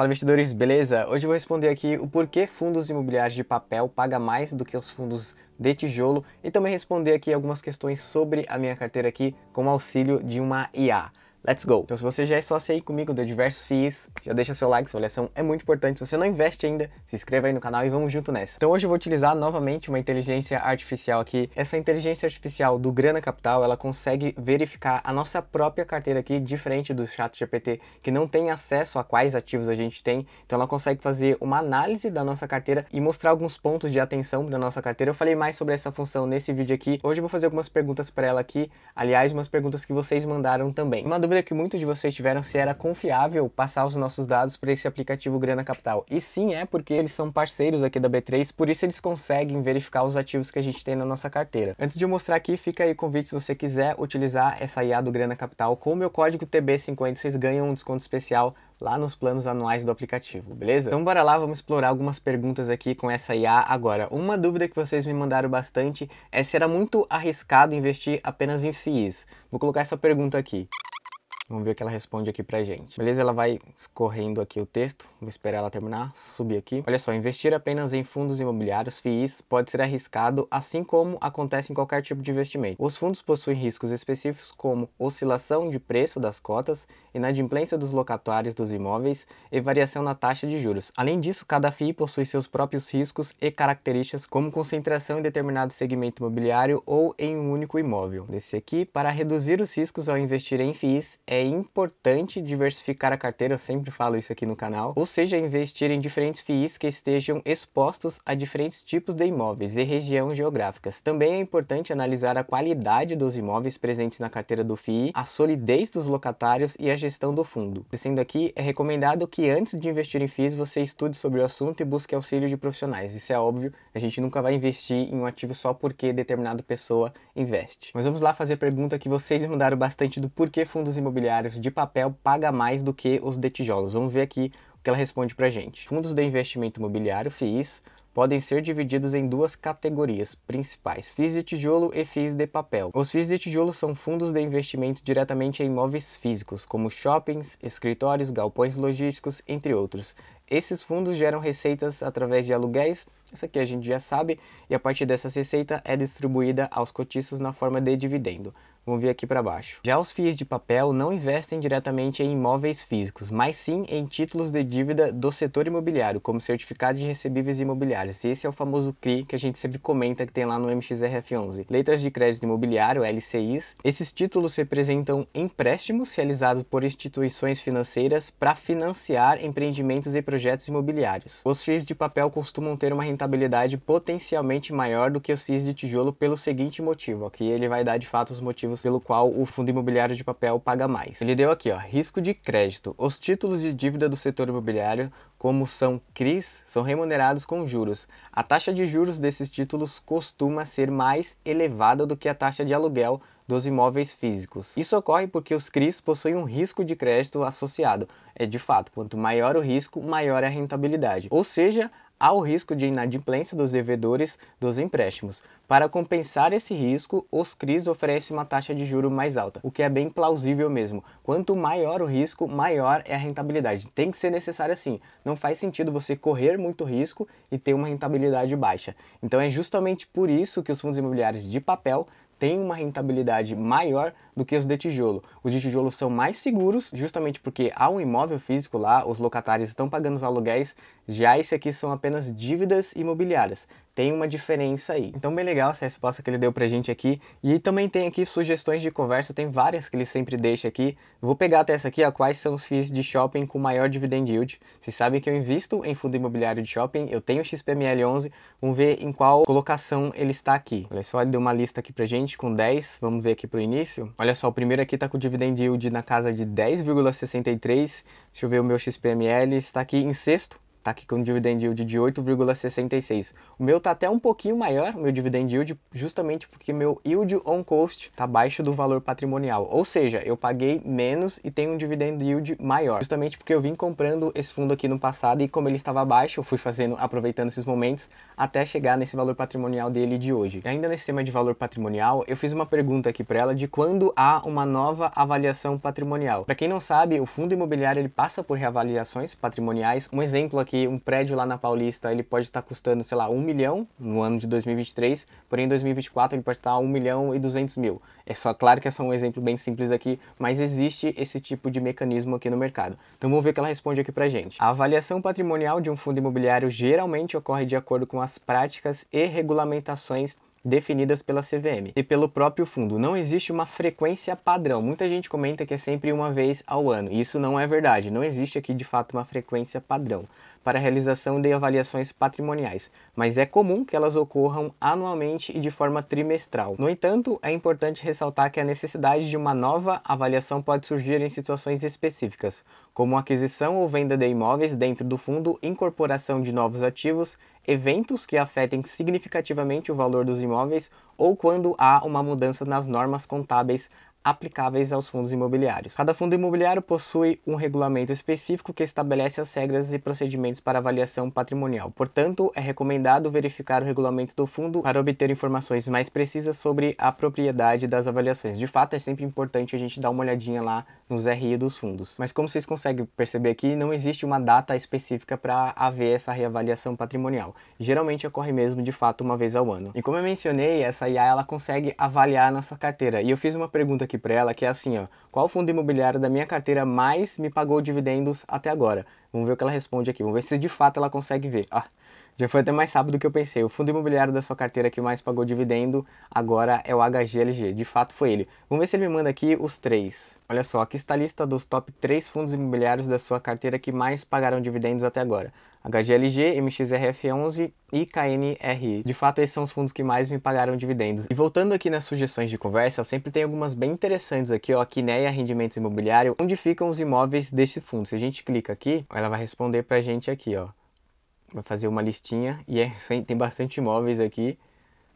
Fala investidores, beleza? Hoje eu vou responder aqui o porquê fundos imobiliários de papel paga mais do que os fundos de tijolo e também responder aqui algumas questões sobre a minha carteira aqui com auxílio de uma IA. Let's go! Então se você já é sócio aí comigo de Diversos FIIs, já deixa seu like, sua avaliação é muito importante. Se você não investe ainda, se inscreva aí no canal e vamos junto nessa. Então hoje eu vou utilizar novamente uma inteligência artificial aqui. Essa inteligência artificial do Grana Capital, ela consegue verificar a nossa própria carteira aqui, diferente do chat GPT, que não tem acesso a quais ativos a gente tem. Então ela consegue fazer uma análise da nossa carteira e mostrar alguns pontos de atenção da nossa carteira. Eu falei mais sobre essa função nesse vídeo aqui. Hoje eu vou fazer algumas perguntas para ela aqui, aliás, umas perguntas que vocês mandaram também. Uma dúvida que muitos de vocês tiveram se era confiável passar os nossos dados para esse aplicativo Grana Capital. E sim, é porque eles são parceiros aqui da B3, por isso eles conseguem verificar os ativos que a gente tem na nossa carteira. Antes de mostrar aqui, fica aí o convite se você quiser utilizar essa IA do Grana Capital com o meu código TB50, vocês ganham um desconto especial lá nos planos anuais do aplicativo, beleza? Então bora lá, vamos explorar algumas perguntas aqui com essa IA agora. Uma dúvida que vocês me mandaram bastante é se era muito arriscado investir apenas em FIIs. Vou colocar essa pergunta aqui. Vamos ver o que ela responde aqui pra gente. Beleza? Ela vai escorrendo aqui o texto. Vou esperar ela terminar, subir aqui. Olha só, investir apenas em fundos imobiliários, FIIs, pode ser arriscado, assim como acontece em qualquer tipo de investimento. Os fundos possuem riscos específicos como oscilação de preço das cotas, inadimplência dos locatários dos imóveis e variação na taxa de juros. Além disso, cada FII possui seus próprios riscos e características, como concentração em determinado segmento imobiliário ou em um único imóvel. Desse aqui, para reduzir os riscos ao investir em FIIs, é é importante diversificar a carteira, eu sempre falo isso aqui no canal, ou seja, investir em diferentes FIIs que estejam expostos a diferentes tipos de imóveis e regiões geográficas. Também é importante analisar a qualidade dos imóveis presentes na carteira do FII, a solidez dos locatários e a gestão do fundo. Descendo aqui, é recomendado que antes de investir em FIIs, você estude sobre o assunto e busque auxílio de profissionais. Isso é óbvio, a gente nunca vai investir em um ativo só porque determinada pessoa investe. Mas vamos lá fazer a pergunta que vocês me mandaram bastante do porquê fundos imobiliários de papel paga mais do que os de tijolos. Vamos ver aqui o que ela responde pra gente. Fundos de investimento imobiliário, FIIs, podem ser divididos em duas categorias principais, FIIs de tijolo e FIIs de papel. Os FIIs de tijolo são fundos de investimento diretamente em imóveis físicos, como shoppings, escritórios, galpões logísticos, entre outros. Esses fundos geram receitas através de aluguéis, isso aqui a gente já sabe, e a partir dessa receita é distribuída aos cotistas na forma de dividendo. Vamos ver aqui para baixo. Já os FIIs de papel não investem diretamente em imóveis físicos, mas sim em títulos de dívida do setor imobiliário, como certificado de recebíveis imobiliários. Esse é o famoso CRI que a gente sempre comenta que tem lá no MXRF11. Letras de crédito imobiliário, LCIs. Esses títulos representam empréstimos realizados por instituições financeiras para financiar empreendimentos e projetos imobiliários. Os FIIs de papel costumam ter uma rentabilidade potencialmente maior do que os FIIs de tijolo pelo seguinte motivo. Aqui ele vai dar de fato os motivos motivos pelo qual o fundo imobiliário de papel paga mais. Ele deu aqui, ó, risco de crédito. Os títulos de dívida do setor imobiliário, como são CRIs, são remunerados com juros. A taxa de juros desses títulos costuma ser mais elevada do que a taxa de aluguel dos imóveis físicos. Isso ocorre porque os CRIs possuem um risco de crédito associado. É de fato, quanto maior o risco, maior é a rentabilidade. Ou seja, há o risco de inadimplência dos devedores dos empréstimos. Para compensar esse risco, os CRIs oferecem uma taxa de juro mais alta, o que é bem plausível mesmo. Quanto maior o risco, maior é a rentabilidade. Tem que ser necessário assim. Não faz sentido você correr muito risco e ter uma rentabilidade baixa. Então é justamente por isso que os fundos imobiliários de papel tem uma rentabilidade maior do que os de tijolo. Os de tijolo são mais seguros, justamente porque há um imóvel físico lá, os locatários estão pagando os aluguéis, já esse aqui são apenas dívidas imobiliárias. Tem uma diferença aí. Então, bem legal essa resposta que ele deu pra gente aqui. E também tem aqui sugestões de conversa, tem várias que ele sempre deixa aqui. Vou pegar até essa aqui, ó, quais são os FIIs de shopping com maior dividend yield. Vocês sabem que eu invisto em fundo imobiliário de shopping, eu tenho XPML11, vamos ver em qual colocação ele está aqui. Olha só, ele deu uma lista aqui pra gente com 10, vamos ver aqui pro início. Olha só, o primeiro aqui tá com dividend yield na casa de 10,63. Deixa eu ver o meu XPML, está aqui em sexto, tá aqui com dividend yield de 8,66. O meu tá até um pouquinho maior, meu dividend yield, justamente porque meu yield on cost tá abaixo do valor patrimonial. Ou seja, eu paguei menos e tenho um dividend yield maior, justamente porque eu vim comprando esse fundo aqui no passado e como ele estava baixo, eu fui fazendo, aproveitando esses momentos até chegar nesse valor patrimonial dele de hoje. E ainda nesse tema de valor patrimonial, eu fiz uma pergunta aqui para ela de quando há uma nova avaliação patrimonial. Para quem não sabe, o fundo imobiliário ele passa por reavaliações patrimoniais. Um exemplo aqui que um prédio lá na Paulista ele pode estar custando, sei lá, um milhão no ano de 2023, porém em 2024 ele pode estar um milhão e duzentos mil. É só, claro que é só um exemplo bem simples aqui, mas existe esse tipo de mecanismo aqui no mercado. Então vamos ver o que ela responde aqui pra gente. A avaliação patrimonial de um fundo imobiliário geralmente ocorre de acordo com as práticas e regulamentações definidas pela CVM e pelo próprio fundo. Não existe uma frequência padrão. Muita gente comenta que é sempre uma vez ao ano. Isso não é verdade. Não existe aqui de fato uma frequência padrão para a realização de avaliações patrimoniais, mas é comum que elas ocorram anualmente e de forma trimestral. No entanto, é importante ressaltar que a necessidade de uma nova avaliação pode surgir em situações específicas, como aquisição ou venda de imóveis dentro do fundo, incorporação de novos ativos, eventos que afetem significativamente o valor dos imóveis ou quando há uma mudança nas normas contábeis aplicáveis aos fundos imobiliários. Cada fundo imobiliário possui um regulamento específico que estabelece as regras e procedimentos para avaliação patrimonial. Portanto, é recomendado verificar o regulamento do fundo para obter informações mais precisas sobre a propriedade das avaliações. De fato, é sempre importante a gente dar uma olhadinha lá nos RI dos fundos. Mas como vocês conseguem perceber aqui, não existe uma data específica para haver essa reavaliação patrimonial. Geralmente ocorre mesmo de fato uma vez ao ano. E como eu mencionei, essa IA ela consegue avaliar a nossa carteira. E eu fiz uma pergunta aqui para ela, que é assim, ó, qual fundo imobiliário da minha carteira mais me pagou dividendos até agora? Vamos ver o que ela responde aqui, vamos ver se de fato ela consegue ver. Ah, já foi até mais rápido do que eu pensei. O fundo imobiliário da sua carteira que mais pagou dividendo agora é o HGLG. De fato foi ele. Vamos ver se ele me manda aqui os três. Olha só, aqui está a lista dos top 3 fundos imobiliários da sua carteira que mais pagaram dividendos até agora. HGLG, MXRF11 e KNRI. De fato, esses são os fundos que mais me pagaram dividendos. E voltando aqui nas sugestões de conversa, sempre tem algumas bem interessantes aqui, ó, Kineia Rendimentos Imobiliário, onde ficam os imóveis desse fundo. Se a gente clica aqui, ela vai responder pra gente aqui, ó. Vai fazer uma listinha e é, tem bastante imóveis aqui.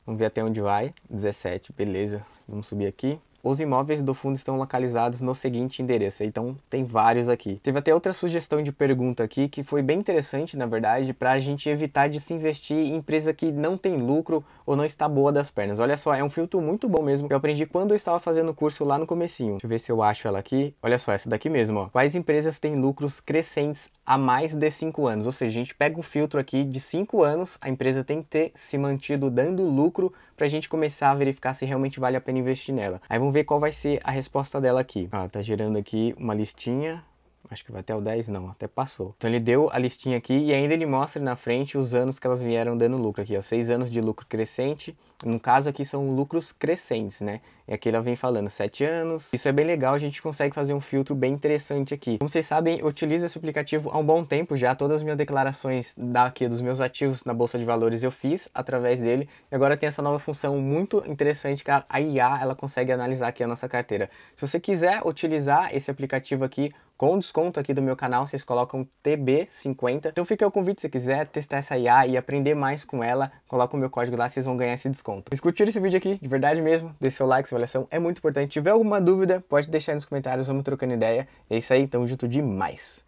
Vamos ver até onde vai. 17, beleza. Vamos subir aqui. Os imóveis do fundo estão localizados no seguinte endereço. Então, tem vários aqui. Teve até outra sugestão de pergunta aqui que foi bem interessante, na verdade, para a gente evitar de se investir em empresa que não tem lucro ou não está boa das pernas. Olha só, é um filtro muito bom mesmo. que Eu aprendi quando eu estava fazendo o curso lá no comecinho. Deixa eu ver se eu acho ela aqui. Olha só, essa daqui mesmo, ó. Quais empresas têm lucros crescentes há mais de 5 anos? Ou seja, a gente pega um filtro aqui de 5 anos, a empresa tem que ter se mantido dando lucro para a gente começar a verificar se realmente vale a pena investir nela. Aí vamos ver qual vai ser a resposta dela aqui. Ela ah, tá gerando aqui uma listinha. Acho que vai até o 10, não, até passou. Então ele deu a listinha aqui e ainda ele mostra na frente os anos que elas vieram dando lucro aqui, ó. Seis anos de lucro crescente, no caso aqui são lucros crescentes, né? E aqui ela vem falando 7 anos. Isso é bem legal, a gente consegue fazer um filtro bem interessante aqui. Como vocês sabem, eu utilizo esse aplicativo há um bom tempo já. Todas as minhas declarações daqui dos meus ativos na Bolsa de Valores eu fiz através dele. E agora tem essa nova função muito interessante que a IA ela consegue analisar aqui a nossa carteira. Se você quiser utilizar esse aplicativo aqui, com desconto aqui do meu canal, vocês colocam TB50. Então fica o convite se quiser testar essa IA e aprender mais com ela, coloca o meu código lá, vocês vão ganhar esse desconto desconto. esse vídeo aqui, de verdade mesmo, deixe seu like, sua avaliação, é muito importante. Se tiver alguma dúvida, pode deixar aí nos comentários, vamos trocando ideia. É isso aí, tamo junto demais.